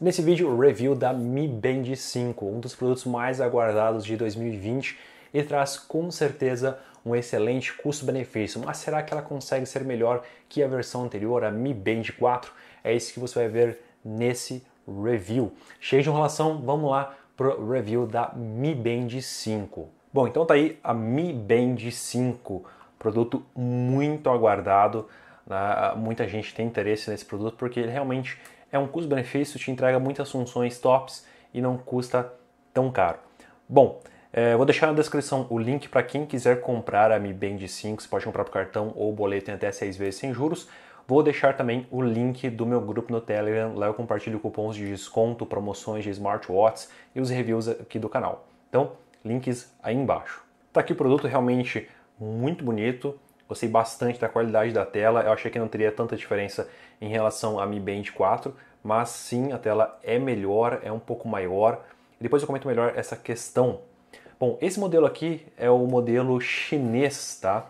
Nesse vídeo, review da Mi Band 5, um dos produtos mais aguardados de 2020 e traz com certeza um excelente custo-benefício. Mas será que ela consegue ser melhor que a versão anterior, a Mi Band 4? É isso que você vai ver nesse review. Cheio de enrolação, vamos lá para o review da Mi Band 5. Bom, então tá aí a Mi Band 5, produto muito aguardado. Né? Muita gente tem interesse nesse produto porque ele realmente é um custo-benefício, te entrega muitas funções tops e não custa tão caro. Bom, é, vou deixar na descrição o link para quem quiser comprar a Mi Band 5, você pode comprar por cartão ou boleto em até 6 vezes sem juros. Vou deixar também o link do meu grupo no Telegram, lá eu compartilho cupons de desconto, promoções de smartwatches e os reviews aqui do canal. Então, links aí embaixo. Tá aqui o produto realmente muito bonito, gostei bastante da qualidade da tela, eu achei que não teria tanta diferença em relação à Mi Band 4, mas sim a tela é melhor, é um pouco maior. Depois eu comento melhor essa questão. Bom, esse modelo aqui é o modelo chinês, tá?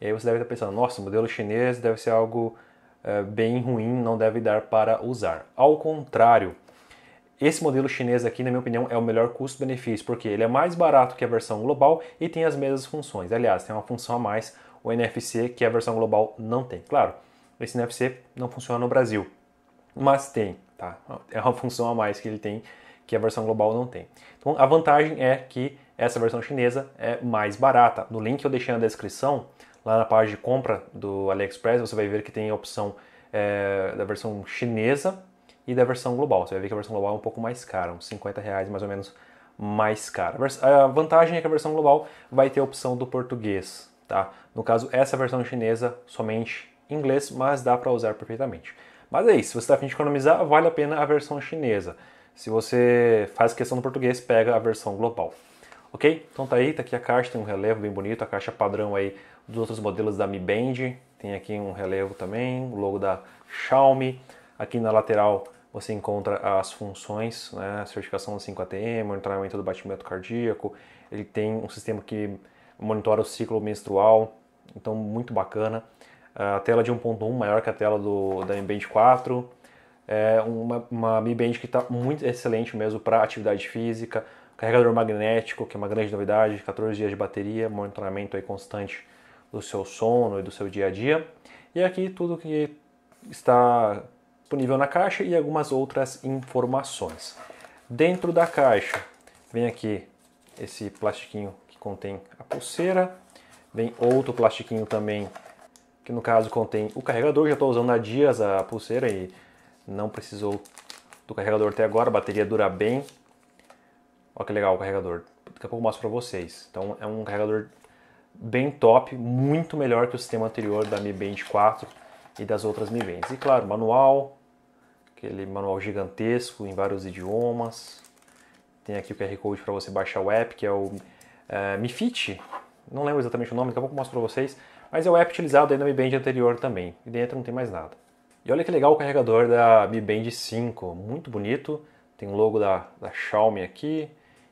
E aí você deve estar pensando, nossa, o modelo chinês deve ser algo é, bem ruim, não deve dar para usar. Ao contrário, esse modelo chinês aqui, na minha opinião, é o melhor custo-benefício, porque ele é mais barato que a versão global e tem as mesmas funções. Aliás, tem uma função a mais, o NFC, que a versão global não tem. Claro, esse NFC não funciona no Brasil, mas tem, tá? É uma função a mais que ele tem que a versão global não tem. Então a vantagem é que essa versão chinesa é mais barata. No link que eu deixei na descrição, lá na página de compra do AliExpress, você vai ver que tem a opção é, da versão chinesa e da versão global. Você vai ver que a versão global é um pouco mais cara, uns 50 reais mais ou menos mais cara. A vantagem é que a versão global vai ter a opção do português, tá? No caso, essa versão chinesa somente inglês, mas dá para usar perfeitamente. Mas é isso, se você está afim de economizar, vale a pena a versão chinesa. Se você faz questão do português, pega a versão global. Ok? Então tá aí, tá aqui a caixa, tem um relevo bem bonito, a caixa padrão aí dos outros modelos da Mi Band, tem aqui um relevo também, o logo da Xiaomi. Aqui na lateral você encontra as funções, né? certificação 5ATM, monitoramento do batimento cardíaco. Ele tem um sistema que monitora o ciclo menstrual, então muito bacana a tela de 1.1 maior que a tela do, da Mi Band 4, é uma, uma Mi Band que está muito excelente mesmo para atividade física, carregador magnético, que é uma grande novidade, 14 dias de bateria, monitoramento aí constante do seu sono e do seu dia a dia. E aqui tudo que está disponível na caixa e algumas outras informações. Dentro da caixa vem aqui esse plastiquinho que contém a pulseira, vem outro plastiquinho também que no caso contém o carregador, já estou usando há dias a pulseira e não precisou do carregador até agora, a bateria dura bem. Olha que legal o carregador, daqui a pouco eu mostro para vocês. Então é um carregador bem top, muito melhor que o sistema anterior da Mi Band 4 e das outras Mi Bands. E claro, manual, aquele manual gigantesco em vários idiomas. Tem aqui o QR Code para você baixar o app, que é o uh, Mi Fit. Não lembro exatamente o nome, daqui a pouco eu mostro para vocês mas é o app utilizado aí na Mi Band anterior também, e dentro não tem mais nada. E olha que legal o carregador da Mi Band 5, muito bonito, tem o logo da, da Xiaomi aqui,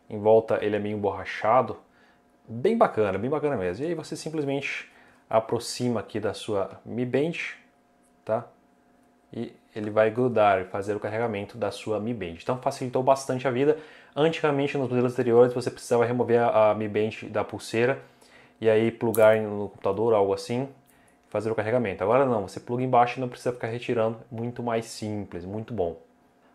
em volta ele é meio emborrachado, bem bacana, bem bacana mesmo. E aí você simplesmente aproxima aqui da sua Mi Band, tá? E ele vai grudar, e fazer o carregamento da sua Mi Band. Então facilitou bastante a vida. Antigamente nos modelos anteriores você precisava remover a, a Mi Band da pulseira e aí plugar no computador, algo assim, fazer o carregamento. Agora não, você pluga embaixo e não precisa ficar retirando, muito mais simples, muito bom.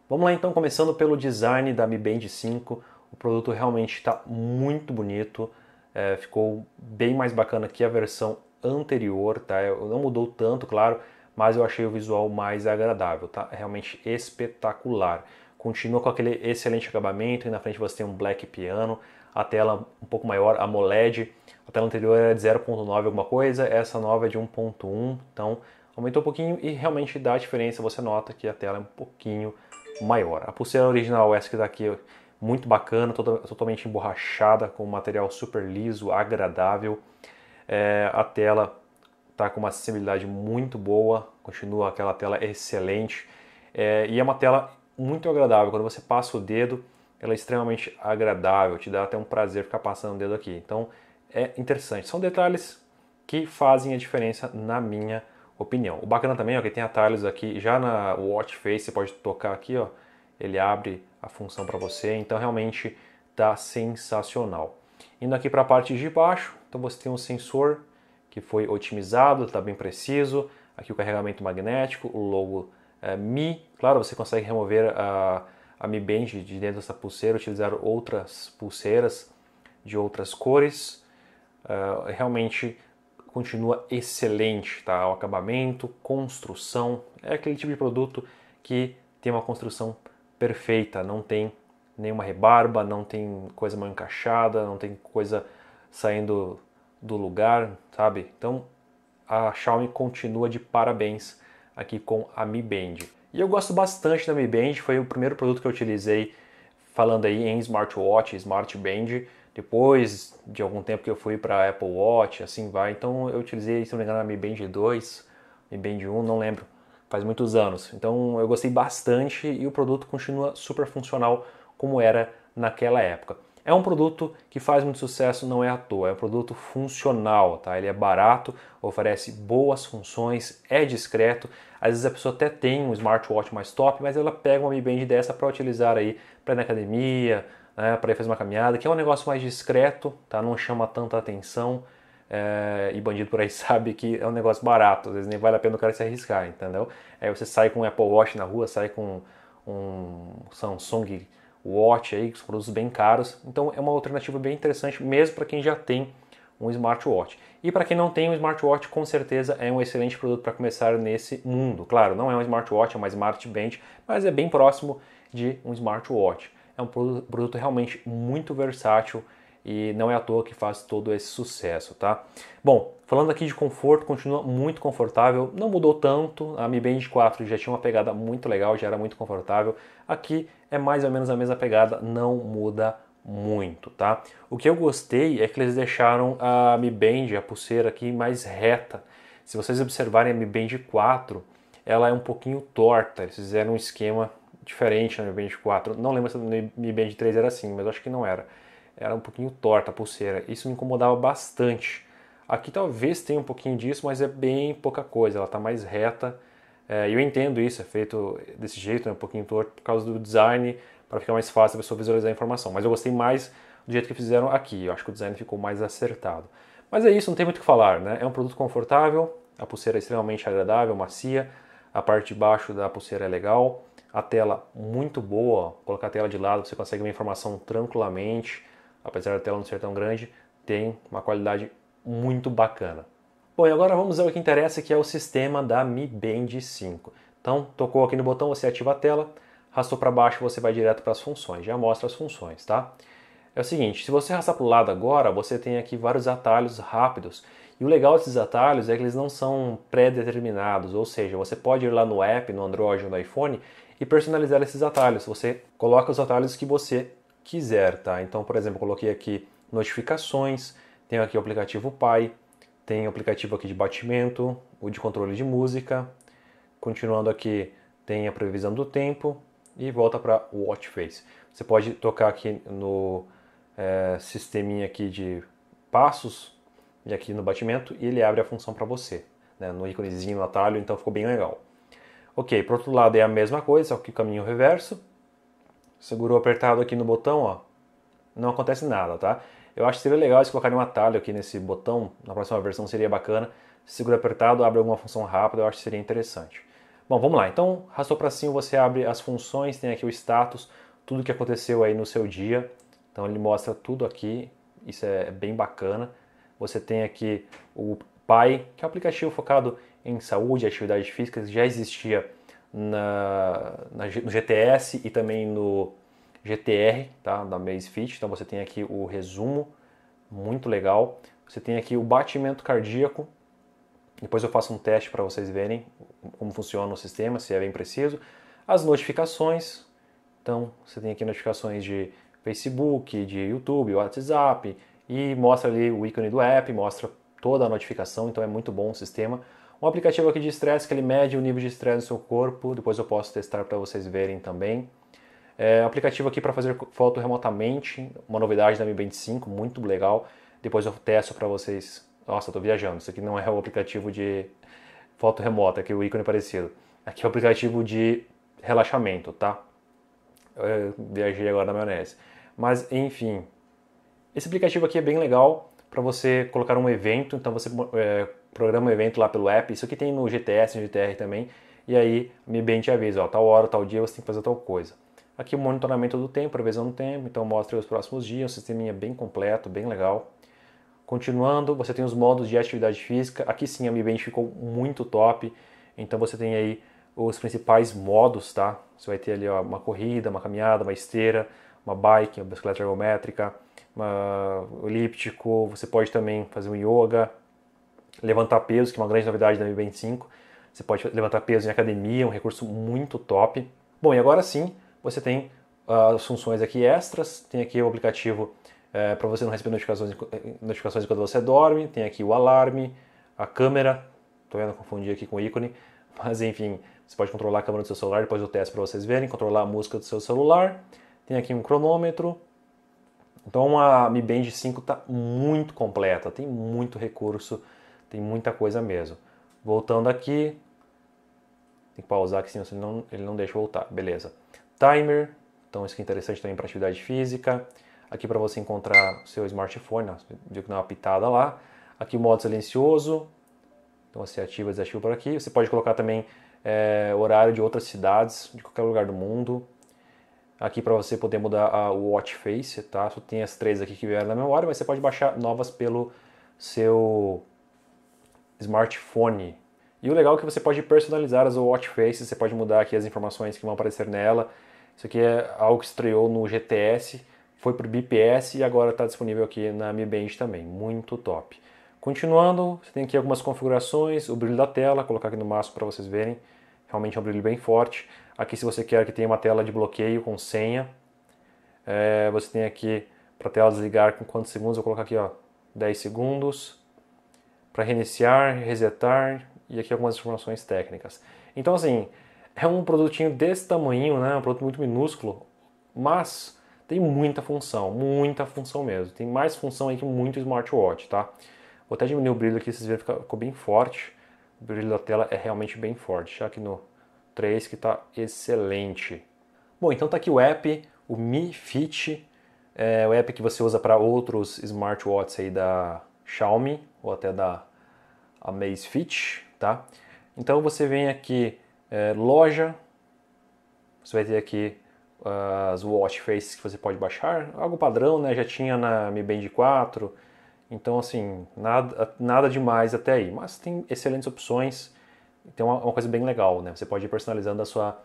Vamos lá então, começando pelo design da Mi Band 5. O produto realmente está muito bonito, é, ficou bem mais bacana que a versão anterior, tá? Não mudou tanto, claro, mas eu achei o visual mais agradável, tá? É realmente espetacular. Continua com aquele excelente acabamento e na frente você tem um black piano a tela um pouco maior, a AMOLED. A tela anterior era de 0.9 alguma coisa, essa nova é de 1.1, então aumentou um pouquinho e realmente dá a diferença, você nota que a tela é um pouquinho maior. A pulseira original, essa que está aqui, muito bacana, toda, totalmente emborrachada, com um material super liso, agradável. É, a tela está com uma acessibilidade muito boa, continua aquela tela excelente. É, e é uma tela muito agradável, quando você passa o dedo, ela é extremamente agradável, te dá até um prazer ficar passando o dedo aqui. Então é interessante. São detalhes que fazem a diferença na minha opinião. O bacana também é que tem atalhos aqui já na Watch Face, você pode tocar aqui, ó, ele abre a função para você, então realmente tá sensacional. Indo aqui para a parte de baixo, então você tem um sensor que foi otimizado, está bem preciso. Aqui o carregamento magnético, o logo é, Mi. Claro, você consegue remover a uh, a Mi Band de dentro dessa pulseira, utilizaram outras pulseiras de outras cores. Uh, realmente continua excelente, tá? O acabamento, construção, é aquele tipo de produto que tem uma construção perfeita, não tem nenhuma rebarba, não tem coisa mal encaixada, não tem coisa saindo do lugar, sabe? Então a Xiaomi continua de parabéns aqui com a Mi Band. E eu gosto bastante da Mi Band, foi o primeiro produto que eu utilizei falando aí em smartwatch, smartband. Depois de algum tempo que eu fui para Apple Watch, assim vai. Então eu utilizei, se não me engano, a Mi Band 2, Mi Band 1, não lembro. Faz muitos anos. Então eu gostei bastante e o produto continua super funcional como era naquela época. É um produto que faz muito sucesso, não é à toa, é um produto funcional, tá? Ele é barato, oferece boas funções, é discreto. Às vezes a pessoa até tem um smartwatch mais top, mas ela pega uma Mi Band dessa para utilizar aí para ir na academia, né, para ir fazer uma caminhada, que é um negócio mais discreto, tá? Não chama tanta atenção. É, e bandido por aí sabe que é um negócio barato, às vezes nem vale a pena o cara se arriscar, entendeu? Aí você sai com um Apple Watch na rua, sai com um Samsung Watch aí, que são produtos bem caros. Então é uma alternativa bem interessante mesmo para quem já tem um smartwatch. E para quem não tem um smartwatch, com certeza é um excelente produto para começar nesse mundo. Claro, não é um smartwatch, é uma smartband, mas é bem próximo de um smartwatch. É um produto realmente muito versátil e não é à toa que faz todo esse sucesso, tá? Bom, falando aqui de conforto, continua muito confortável, não mudou tanto, a Mi Band 4 já tinha uma pegada muito legal, já era muito confortável. Aqui é mais ou menos a mesma pegada, não muda muito, tá? O que eu gostei é que eles deixaram a Mi Band, a pulseira aqui, mais reta. Se vocês observarem a Mi Band 4, ela é um pouquinho torta, eles fizeram um esquema diferente na Mi Band 4. Não lembro se a Mi Band 3 era assim, mas acho que não era. Era um pouquinho torta a pulseira, isso me incomodava bastante. Aqui talvez tenha um pouquinho disso, mas é bem pouca coisa, ela está mais reta é, eu entendo isso, é feito desse jeito, né, um pouquinho torto, por causa do design, para ficar mais fácil a pessoa visualizar a informação. Mas eu gostei mais do jeito que fizeram aqui, eu acho que o design ficou mais acertado. Mas é isso, não tem muito o que falar, né? É um produto confortável, a pulseira é extremamente agradável, macia, a parte de baixo da pulseira é legal, a tela muito boa, colocar a tela de lado, você consegue uma informação tranquilamente, apesar da tela não ser tão grande, tem uma qualidade muito bacana. Bom, e agora vamos ao que interessa, que é o sistema da Mi Band 5. Então, tocou aqui no botão, você ativa a tela, arrastou para baixo, você vai direto para as funções, já mostra as funções, tá? É o seguinte, se você arrastar para o lado agora, você tem aqui vários atalhos rápidos. E o legal desses atalhos é que eles não são pré-determinados, ou seja, você pode ir lá no app, no Android ou no iPhone e personalizar esses atalhos. Você coloca os atalhos que você quiser, tá? Então, por exemplo, coloquei aqui notificações, tenho aqui o aplicativo Pai, tem o aplicativo aqui de batimento, o de controle de música. Continuando aqui, tem a previsão do tempo e volta para o watch face. Você pode tocar aqui no é, sisteminha aqui de passos e aqui no batimento e ele abre a função para você, né, no íconezinho, no atalho, então ficou bem legal. Ok, para outro lado é a mesma coisa, só que caminho reverso. Segurou apertado aqui no botão, ó, não acontece nada, tá? Eu acho que seria legal eles colocarem um atalho aqui nesse botão, na próxima versão seria bacana. Segura apertado, abre alguma função rápida, eu acho que seria interessante. Bom, vamos lá. Então, arrastou para cima, você abre as funções, tem aqui o status, tudo que aconteceu aí no seu dia. Então, ele mostra tudo aqui, isso é bem bacana. Você tem aqui o Pai, que é um aplicativo focado em saúde e atividades físicas, já existia na, na, no GTS e também no GTR, tá? Da Maze Fit. Então você tem aqui o resumo, muito legal. Você tem aqui o batimento cardíaco. Depois eu faço um teste para vocês verem como funciona o sistema, se é bem preciso. As notificações. Então você tem aqui notificações de Facebook, de YouTube, WhatsApp e mostra ali o ícone do app, mostra toda a notificação, então é muito bom o sistema. Um aplicativo aqui de estresse que ele mede o nível de estresse no seu corpo, depois eu posso testar para vocês verem também. É, aplicativo aqui para fazer foto remotamente, uma novidade da Mi Band 5, muito legal. Depois eu testo para vocês. Nossa, tô viajando, isso aqui não é o aplicativo de foto remota, aqui é o ícone é parecido. Aqui é o aplicativo de relaxamento, tá? Eu viajei agora na maionese. Mas, enfim, esse aplicativo aqui é bem legal para você colocar um evento, então você é, programa um evento lá pelo app, isso aqui tem no GTS, no GTR também, e aí a Mi Band te avisa, ó, tal hora, tal dia você tem que fazer tal coisa. Aqui o monitoramento do tempo, previsão do tempo, então mostra os próximos dias, O um sisteminha bem completo, bem legal. Continuando, você tem os modos de atividade física, aqui sim a Mi Band ficou muito top, então você tem aí os principais modos, tá? Você vai ter ali ó, uma corrida, uma caminhada, uma esteira, uma bike, uma bicicleta ergométrica, uma elíptico, você pode também fazer um yoga, levantar pesos, que é uma grande novidade da Mi Band 5. Você pode levantar peso em academia, é um recurso muito top. Bom, e agora sim, você tem ah, as funções aqui extras, tem aqui o aplicativo é, para você não receber notificações, eh, notificações quando você dorme, tem aqui o alarme, a câmera, tô vendo, confundir aqui com o ícone, mas enfim, você pode controlar a câmera do seu celular, depois eu testo para vocês verem, controlar a música do seu celular, tem aqui um cronômetro, então a Mi Band 5 está muito completa, tem muito recurso, tem muita coisa mesmo. Voltando aqui, tem que pausar aqui, senão ele não, ele não deixa voltar, beleza timer, então isso que é interessante também para atividade física. Aqui para você encontrar o seu smartphone, ó, né? viu que dá uma pitada lá. Aqui o modo silencioso, então você ativa e desativa por aqui. Você pode colocar também é, horário de outras cidades, de qualquer lugar do mundo. Aqui para você poder mudar o watch face, tá? Só tem as três aqui que vieram na memória, mas você pode baixar novas pelo seu smartphone, e o legal é que você pode personalizar as watch faces, você pode mudar aqui as informações que vão aparecer nela. Isso aqui é algo que estreou no GTS, foi pro BPS e agora está disponível aqui na Mi Band também. Muito top. Continuando, você tem aqui algumas configurações, o brilho da tela, vou colocar aqui no máximo para vocês verem. Realmente é um brilho bem forte. Aqui se você quer que tenha uma tela de bloqueio com senha, é, você tem aqui para a tela desligar com quantos segundos, eu vou colocar aqui ó, 10 segundos. Para reiniciar, resetar, e aqui algumas informações técnicas. Então assim, é um produtinho desse tamanho, né, um produto muito minúsculo, mas tem muita função, muita função mesmo. Tem mais função aí que muito smartwatch, tá? Vou até diminuir o brilho aqui, vocês viram que ficou bem forte. O brilho da tela é realmente bem forte, já que no 3 que está excelente. Bom, então tá aqui o app, o Mi Fit, é o app que você usa para outros smartwatches aí da Xiaomi ou até da Amazfit, tá? Então você vem aqui, é, loja, você vai ter aqui uh, as watch faces que você pode baixar, algo padrão, né? Já tinha na Mi Band 4, então assim, nada, nada demais até aí, mas tem excelentes opções, tem uma, uma coisa bem legal, né? Você pode ir personalizando a sua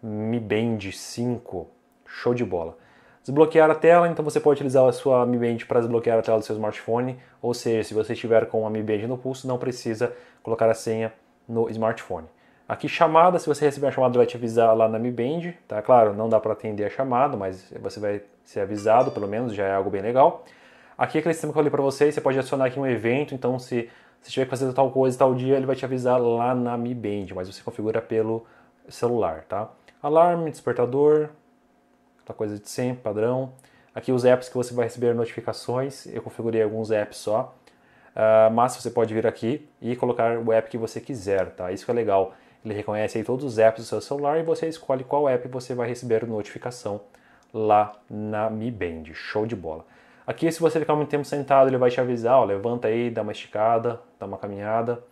Mi Band 5, show de bola. Desbloquear a tela, então você pode utilizar a sua Mi Band para desbloquear a tela do seu smartphone, ou seja, se você estiver com a Mi Band no pulso, não precisa colocar a senha no smartphone. Aqui chamada, se você receber uma chamada, vai te avisar lá na Mi Band, tá? Claro, não dá para atender a chamada, mas você vai ser avisado, pelo menos, já é algo bem legal. Aqui aquele sistema que eu falei para vocês, você pode adicionar aqui um evento, então se você tiver que fazer tal coisa tal dia, ele vai te avisar lá na Mi Band, mas você configura pelo celular, tá? Alarme, despertador, aquela coisa de sempre, padrão. Aqui os apps que você vai receber notificações, eu configurei alguns apps só, uh, mas você pode vir aqui e colocar o app que você quiser, tá? Isso que é legal. Ele reconhece aí todos os apps do seu celular e você escolhe qual app você vai receber notificação lá na Mi Band. Show de bola. Aqui, se você ficar muito tempo sentado, ele vai te avisar, ó, levanta aí, dá uma esticada, dá uma caminhada.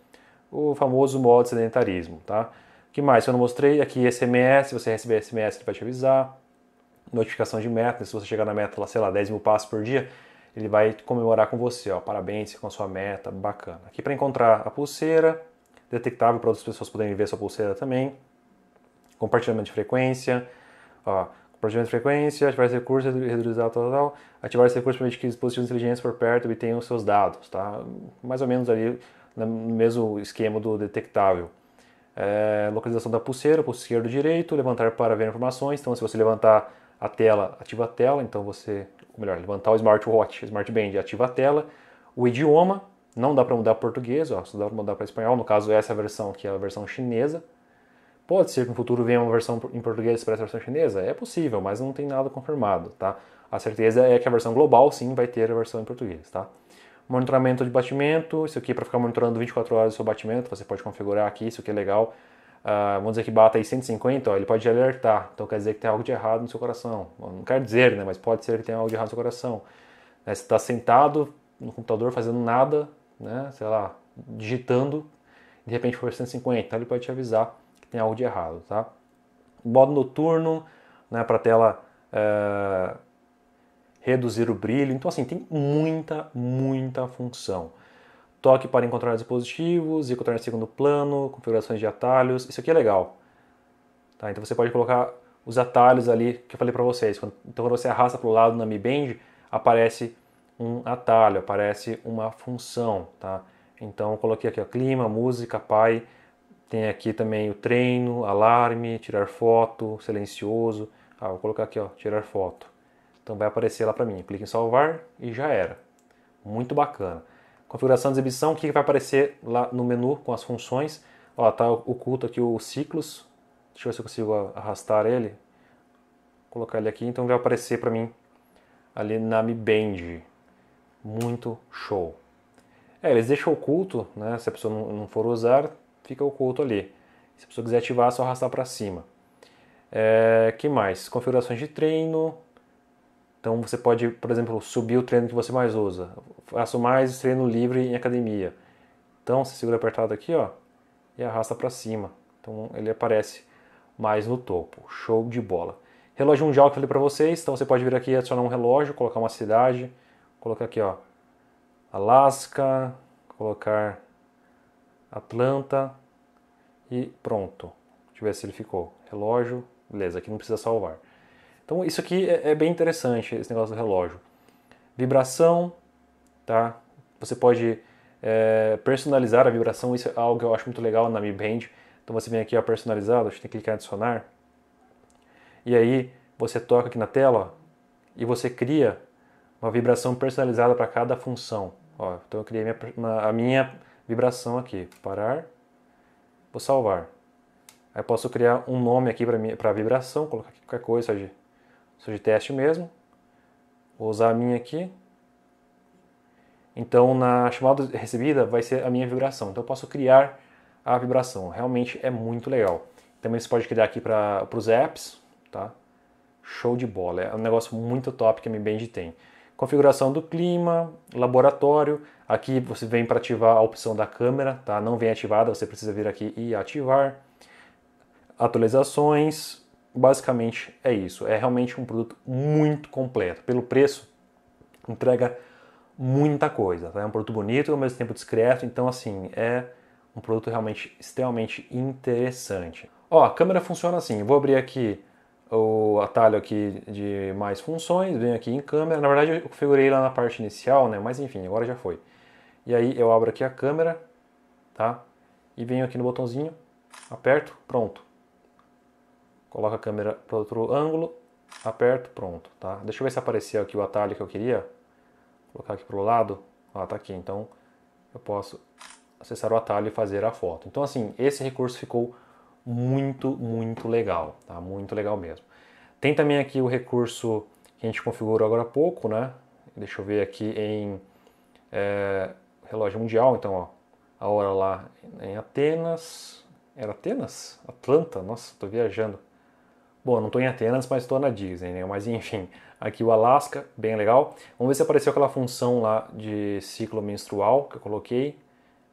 O famoso modo sedentarismo, tá? que mais? Eu não mostrei aqui SMS, se você receber SMS, ele vai te avisar notificação de meta. Se você chegar na meta, lá, sei lá, 10 mil passos por dia, ele vai comemorar com você, ó, parabéns com a sua meta, bacana. Aqui para encontrar a pulseira, detectável para outras pessoas poderem ver sua pulseira também, compartilhamento de frequência, ó, compartilhamento de frequência, ativar esse recurso, reduzir, tal, tal, tal, ativar esse recurso permite que dispositivos inteligentes por perto obtenham os seus dados, tá? Mais ou menos ali no mesmo esquema do detectável. É, localização da pulseira, pulso esquerdo direito, levantar para ver informações, então se você levantar a tela, ativa a tela, então você, ou melhor, levantar o smartwatch, smartband, ativa a tela, o idioma, não dá para mudar para português, ó, só dá para mudar para espanhol, no caso essa versão que é a versão chinesa. Pode ser que no futuro venha uma versão em português para essa versão chinesa, é possível, mas não tem nada confirmado, tá? A certeza é que a versão global sim vai ter a versão em português, tá? Monitoramento de batimento, isso aqui é para ficar monitorando 24 horas o seu batimento, você pode configurar aqui, isso aqui é legal. Ah, vamos dizer que bata aí 150, ó, ele pode alertar. Então quer dizer que tem algo de errado no seu coração. Não quer dizer, né? Mas pode ser que tenha algo de errado no seu coração. Né? Você está sentado no computador fazendo nada, né? Sei lá, digitando, de repente for 150, então ele pode te avisar que tem algo de errado, tá? Modo noturno, né? Para tela é... reduzir o brilho. Então assim tem muita, muita função toque para encontrar dispositivos, encontrar em segundo plano, configurações de atalhos, isso aqui é legal. Tá? Então você pode colocar os atalhos ali que eu falei para vocês. Então quando você arrasta para o lado na Mi Band, aparece um atalho, aparece uma função. Tá? Então coloquei aqui o clima, música, pai, tem aqui também o treino, alarme, tirar foto, silencioso. Ah, vou colocar aqui, ó, tirar foto. Então vai aparecer lá para mim. Clique em salvar e já era. Muito bacana configuração de exibição, o que vai aparecer lá no menu com as funções. Ó, tá oculto aqui o ciclos. Deixa eu ver se eu consigo arrastar ele. Vou colocar ele aqui, então vai aparecer para mim ali na Mi Band. Muito show. É, eles deixam oculto, né? Se a pessoa não, for usar, fica oculto ali. Se a pessoa quiser ativar, é só arrastar para cima. É, que mais? Configurações de treino, então você pode, por exemplo, subir o treino que você mais usa. Faço mais treino livre em academia. Então você segura apertado aqui, ó, e arrasta para cima. Então ele aparece mais no topo. Show de bola. Relógio mundial que eu falei para vocês, então você pode vir aqui e adicionar um relógio, colocar uma cidade, colocar aqui, ó, Alasca, colocar Atlanta e pronto. Deixa eu ver se ele ficou. Relógio, beleza, aqui não precisa salvar. Então isso aqui é, é bem interessante, esse negócio do relógio. Vibração, tá? Você pode é, personalizar a vibração, isso é algo que eu acho muito legal na Mi Band. Então você vem aqui, ó, personalizado, a gente tem que clicar em adicionar. E aí você toca aqui na tela, ó, e você cria uma vibração personalizada para cada função. Ó, então eu criei minha, a minha vibração aqui, parar, vou salvar. Aí posso criar um nome aqui para a vibração, colocar aqui qualquer coisa, sou de teste mesmo. Vou usar a minha aqui. Então, na chamada recebida vai ser a minha vibração. Então, eu posso criar a vibração. Realmente é muito legal. Também você pode criar aqui para os apps, tá? Show de bola. É um negócio muito top que a Mi Band tem. Configuração do clima, laboratório. Aqui você vem para ativar a opção da câmera, tá? Não vem ativada, você precisa vir aqui e ativar. Atualizações, basicamente é isso. É realmente um produto muito completo. Pelo preço, entrega muita coisa. Tá? É um produto bonito, ao mesmo tempo discreto. Então, assim, é um produto realmente extremamente interessante. Ó, a câmera funciona assim. vou abrir aqui o atalho aqui de mais funções, venho aqui em câmera. Na verdade, eu configurei lá na parte inicial, né? Mas enfim, agora já foi. E aí eu abro aqui a câmera, tá? E venho aqui no botãozinho, aperto, pronto. Coloca a câmera para outro ângulo, aperto, pronto, tá? Deixa eu ver se apareceu aqui o atalho que eu queria. Vou colocar aqui para o lado, ó, tá aqui, então eu posso acessar o atalho e fazer a foto. Então assim, esse recurso ficou muito, muito legal, tá? Muito legal mesmo. Tem também aqui o recurso que a gente configurou agora há pouco, né? Deixa eu ver aqui em é, relógio mundial, então, ó, a hora lá em Atenas, era Atenas? Atlanta? Nossa, estou viajando. Bom, não estou em Atenas, mas estou na Disney, né? Mas enfim, aqui o Alasca, bem legal. Vamos ver se apareceu aquela função lá de ciclo menstrual que eu coloquei,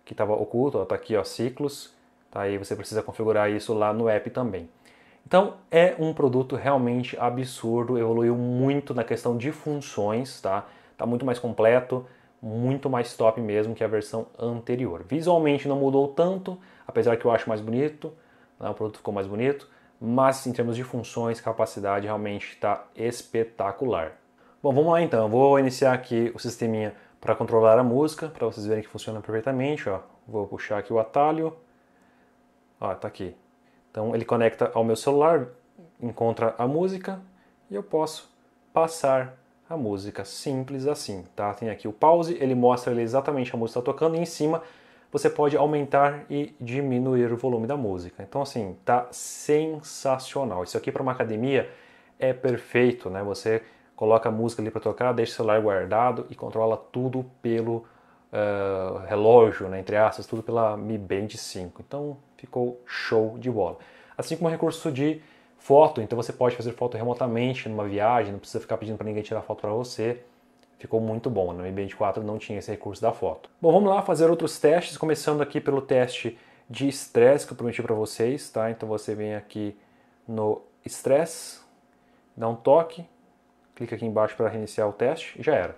que estava oculto, está aqui, ó, ciclos. Tá? Aí você precisa configurar isso lá no app também. Então, é um produto realmente absurdo, evoluiu muito na questão de funções, tá? Tá muito mais completo, muito mais top mesmo que a versão anterior. Visualmente não mudou tanto, apesar que eu acho mais bonito, né? o produto ficou mais bonito mas em termos de funções, capacidade, realmente está espetacular. Bom, vamos lá então, vou iniciar aqui o sisteminha para controlar a música, para vocês verem que funciona perfeitamente, ó. Vou puxar aqui o atalho, ó, tá aqui. Então ele conecta ao meu celular, encontra a música e eu posso passar a música simples assim, tá? Tem aqui o pause, ele mostra exatamente a música que está tocando e em cima você pode aumentar e diminuir o volume da música. Então assim, tá sensacional. Isso aqui para uma academia é perfeito, né? Você coloca a música ali para tocar, deixa o celular guardado e controla tudo pelo uh, relógio, né, entre aspas, tudo pela Mi Band 5. Então ficou show de bola. Assim como o recurso de foto, então você pode fazer foto remotamente numa viagem, não precisa ficar pedindo para ninguém tirar foto para você. Ficou muito bom, no né? MB24 não tinha esse recurso da foto. Bom, vamos lá fazer outros testes, começando aqui pelo teste de estresse que eu prometi para vocês, tá? Então você vem aqui no estresse, dá um toque, clica aqui embaixo para reiniciar o teste e já era.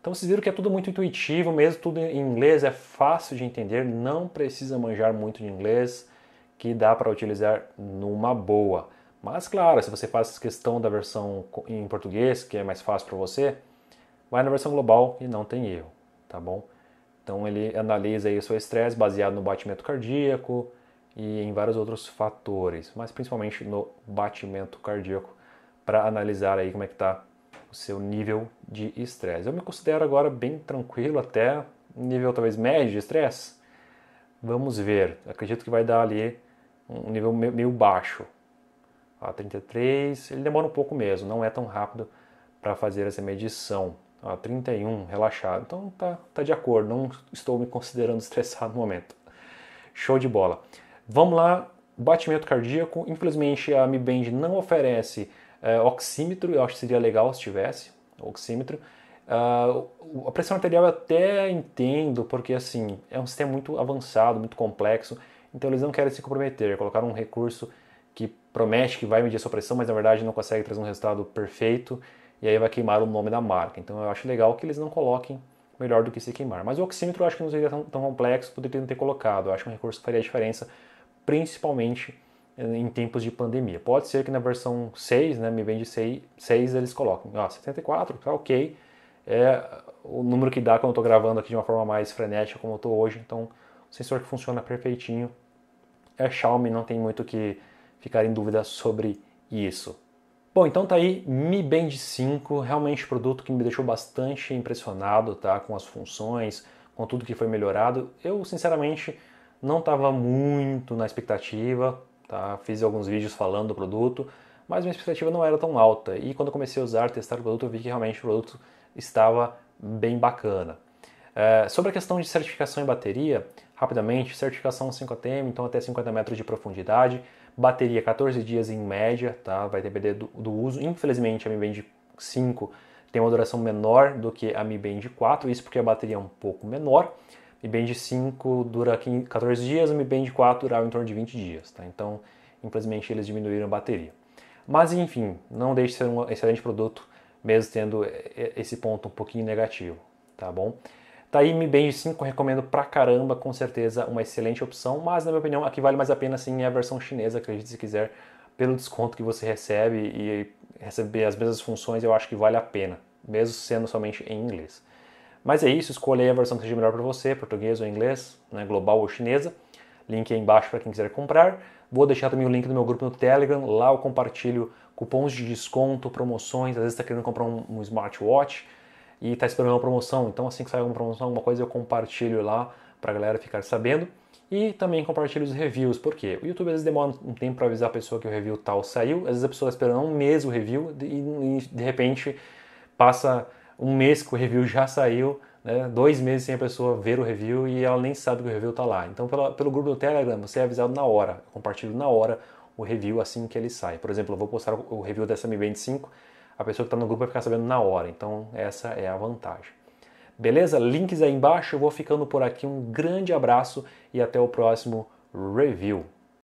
Então vocês viram que é tudo muito intuitivo, mesmo tudo em inglês é fácil de entender, não precisa manjar muito de inglês, que dá para utilizar numa boa. Mas claro, se você faz questão da versão em português, que é mais fácil para você, Vai na versão global e não tem erro, tá bom? Então ele analisa aí o seu estresse baseado no batimento cardíaco e em vários outros fatores, mas principalmente no batimento cardíaco para analisar aí como é que está o seu nível de estresse. Eu me considero agora bem tranquilo até nível talvez médio de estresse. Vamos ver. Acredito que vai dar ali um nível meio baixo. A 33, ele demora um pouco mesmo, não é tão rápido para fazer essa medição. 31, tá, relaxado. Então tá, tá de acordo, não estou me considerando estressado no momento. Show de bola. Vamos lá, batimento cardíaco. Infelizmente a Mi Band não oferece é, oxímetro, eu acho que seria legal se tivesse oxímetro. Uh, a pressão arterial eu até entendo, porque assim, é um sistema muito avançado, muito complexo, então eles não querem se comprometer, colocar um recurso que promete que vai medir a sua pressão, mas na verdade não consegue trazer um resultado perfeito e aí vai queimar o nome da marca. Então eu acho legal que eles não coloquem melhor do que se queimar. Mas o oxímetro eu acho que não seria tão, tão complexo, poderia ter colocado. Eu acho um recurso que faria diferença, principalmente eh, em tempos de pandemia. Pode ser que na versão 6, né, Mi Band 6, 6 eles coloquem, Ah, 74, tá ok, é o número que dá quando eu estou gravando aqui de uma forma mais frenética como eu estou hoje, então um sensor que funciona perfeitinho. É Xiaomi, não tem muito que ficar em dúvida sobre isso. Bom, então tá aí Mi Band 5, realmente produto que me deixou bastante impressionado, tá? Com as funções, com tudo que foi melhorado. Eu, sinceramente, não estava muito na expectativa, tá? Fiz alguns vídeos falando do produto, mas minha expectativa não era tão alta. E quando eu comecei a usar, testar o produto, eu vi que realmente o produto estava bem bacana. É, sobre a questão de certificação em bateria, rapidamente, certificação 5ATM, então até 50 metros de profundidade. Bateria 14 dias em média, tá? Vai depender do, do uso. Infelizmente a Mi Band 5 tem uma duração menor do que a Mi Band 4, isso porque a bateria é um pouco menor. Mi Band 5 dura 15, 14 dias, a Mi Band 4 durava em torno de 20 dias, tá? Então, infelizmente eles diminuíram a bateria. Mas enfim, não deixe de ser um excelente produto, mesmo tendo eh, esse ponto um pouquinho negativo, tá bom? Tá aí Mi Band 5, recomendo pra caramba, com certeza uma excelente opção, mas na minha opinião aqui vale mais a pena sim é a versão chinesa, acredite se quiser, pelo desconto que você recebe e receber as mesmas funções, eu acho que vale a pena, mesmo sendo somente em inglês. Mas é isso, escolha aí a versão que seja melhor para você, português ou inglês, né, global ou chinesa. Link aí embaixo para quem quiser comprar. Vou deixar também o link do meu grupo no Telegram, lá eu compartilho cupons de desconto, promoções, às vezes está querendo comprar um, um smartwatch, e está esperando uma promoção. Então, assim que sair alguma promoção, alguma coisa, eu compartilho lá para a galera ficar sabendo. E também compartilho os reviews, porque o YouTube às vezes demora um tempo para avisar a pessoa que o review tal saiu, às vezes a pessoa está esperando um mês o review e, de repente passa um mês que o review já saiu, né? dois meses sem a pessoa ver o review e ela nem sabe que o review está lá. Então, pela, pelo grupo do Telegram, você é avisado na hora, eu compartilho na hora o review assim que ele sai. Por exemplo, eu vou postar o review dessa Mi Band 5 a pessoa que está no grupo vai ficar sabendo na hora. Então, essa é a vantagem. Beleza? Links aí embaixo. Eu vou ficando por aqui. Um grande abraço e até o próximo review.